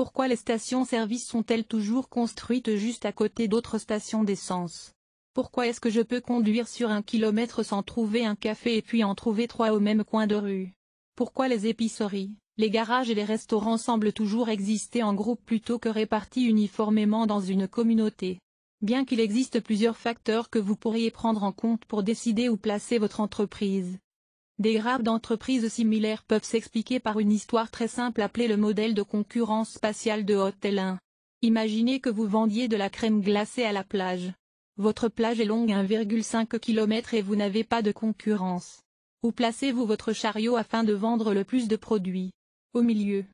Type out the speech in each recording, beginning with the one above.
Pourquoi les stations-service sont-elles toujours construites juste à côté d'autres stations d'essence Pourquoi est-ce que je peux conduire sur un kilomètre sans trouver un café et puis en trouver trois au même coin de rue Pourquoi les épiceries, les garages et les restaurants semblent toujours exister en groupe plutôt que répartis uniformément dans une communauté Bien qu'il existe plusieurs facteurs que vous pourriez prendre en compte pour décider où placer votre entreprise, des graves d'entreprises similaires peuvent s'expliquer par une histoire très simple appelée le modèle de concurrence spatiale de Hotel 1. Imaginez que vous vendiez de la crème glacée à la plage. Votre plage est longue 1,5 km et vous n'avez pas de concurrence. Où placez-vous votre chariot afin de vendre le plus de produits Au milieu.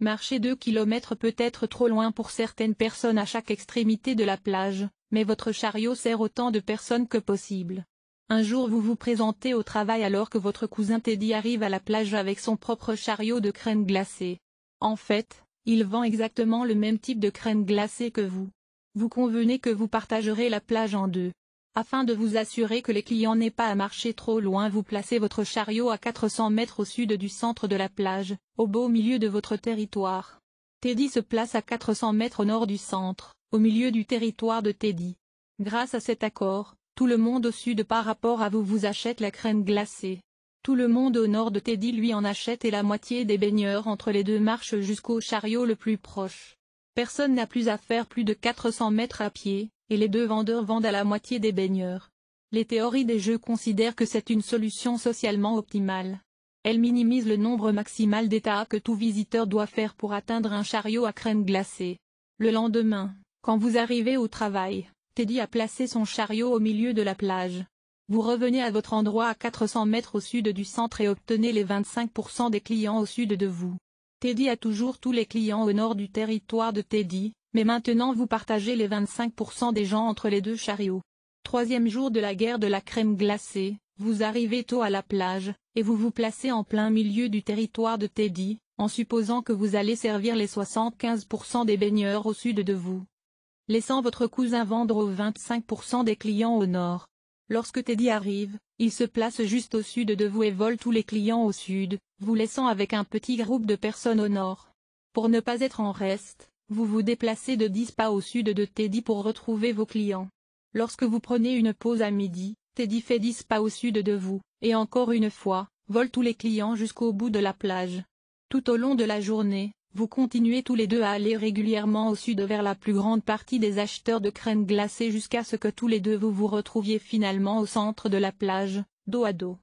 Marcher 2 km peut être trop loin pour certaines personnes à chaque extrémité de la plage, mais votre chariot sert autant de personnes que possible. Un jour vous vous présentez au travail alors que votre cousin Teddy arrive à la plage avec son propre chariot de crème glacée. En fait, il vend exactement le même type de crème glacée que vous. Vous convenez que vous partagerez la plage en deux. Afin de vous assurer que les clients n'aient pas à marcher trop loin vous placez votre chariot à 400 mètres au sud du centre de la plage, au beau milieu de votre territoire. Teddy se place à 400 mètres au nord du centre, au milieu du territoire de Teddy. Grâce à cet accord, tout le monde au sud par rapport à vous vous achète la crème glacée. Tout le monde au nord de Teddy lui en achète et la moitié des baigneurs entre les deux marches jusqu'au chariot le plus proche. Personne n'a plus à faire plus de 400 mètres à pied, et les deux vendeurs vendent à la moitié des baigneurs. Les théories des jeux considèrent que c'est une solution socialement optimale. Elle minimise le nombre maximal d'états que tout visiteur doit faire pour atteindre un chariot à crème glacée. Le lendemain, quand vous arrivez au travail, Teddy a placé son chariot au milieu de la plage. Vous revenez à votre endroit à 400 mètres au sud du centre et obtenez les 25% des clients au sud de vous. Teddy a toujours tous les clients au nord du territoire de Teddy, mais maintenant vous partagez les 25% des gens entre les deux chariots. Troisième jour de la guerre de la crème glacée, vous arrivez tôt à la plage, et vous vous placez en plein milieu du territoire de Teddy, en supposant que vous allez servir les 75% des baigneurs au sud de vous laissant votre cousin vendre aux 25% des clients au nord. Lorsque Teddy arrive, il se place juste au sud de vous et vole tous les clients au sud, vous laissant avec un petit groupe de personnes au nord. Pour ne pas être en reste, vous vous déplacez de 10 pas au sud de Teddy pour retrouver vos clients. Lorsque vous prenez une pause à midi, Teddy fait 10 pas au sud de vous, et encore une fois, vole tous les clients jusqu'au bout de la plage. Tout au long de la journée, vous continuez tous les deux à aller régulièrement au sud vers la plus grande partie des acheteurs de crème glacées jusqu'à ce que tous les deux vous vous retrouviez finalement au centre de la plage, dos à dos.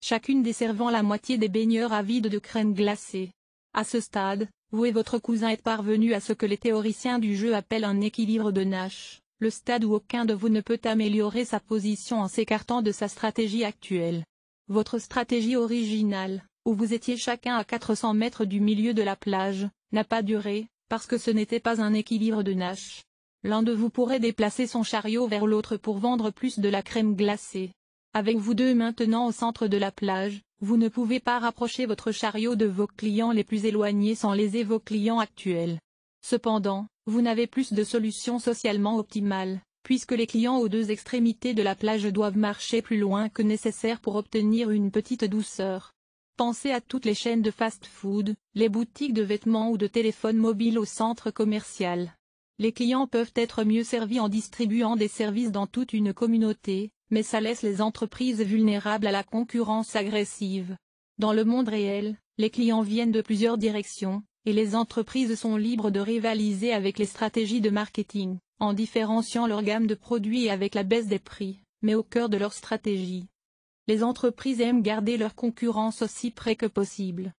Chacune desservant la moitié des baigneurs avides de crème glacées. À ce stade, vous et votre cousin êtes parvenus à ce que les théoriciens du jeu appellent un équilibre de Nash, le stade où aucun de vous ne peut améliorer sa position en s'écartant de sa stratégie actuelle. Votre stratégie originale, où vous étiez chacun à 400 mètres du milieu de la plage, n'a pas duré, parce que ce n'était pas un équilibre de Nash. L'un de vous pourrait déplacer son chariot vers l'autre pour vendre plus de la crème glacée. Avec vous deux maintenant au centre de la plage, vous ne pouvez pas rapprocher votre chariot de vos clients les plus éloignés sans léser vos clients actuels. Cependant, vous n'avez plus de solution socialement optimale, puisque les clients aux deux extrémités de la plage doivent marcher plus loin que nécessaire pour obtenir une petite douceur. Pensez à toutes les chaînes de fast-food, les boutiques de vêtements ou de téléphones mobiles au centre commercial. Les clients peuvent être mieux servis en distribuant des services dans toute une communauté, mais ça laisse les entreprises vulnérables à la concurrence agressive. Dans le monde réel, les clients viennent de plusieurs directions, et les entreprises sont libres de rivaliser avec les stratégies de marketing, en différenciant leur gamme de produits et avec la baisse des prix, mais au cœur de leur stratégie, les entreprises aiment garder leur concurrence aussi près que possible.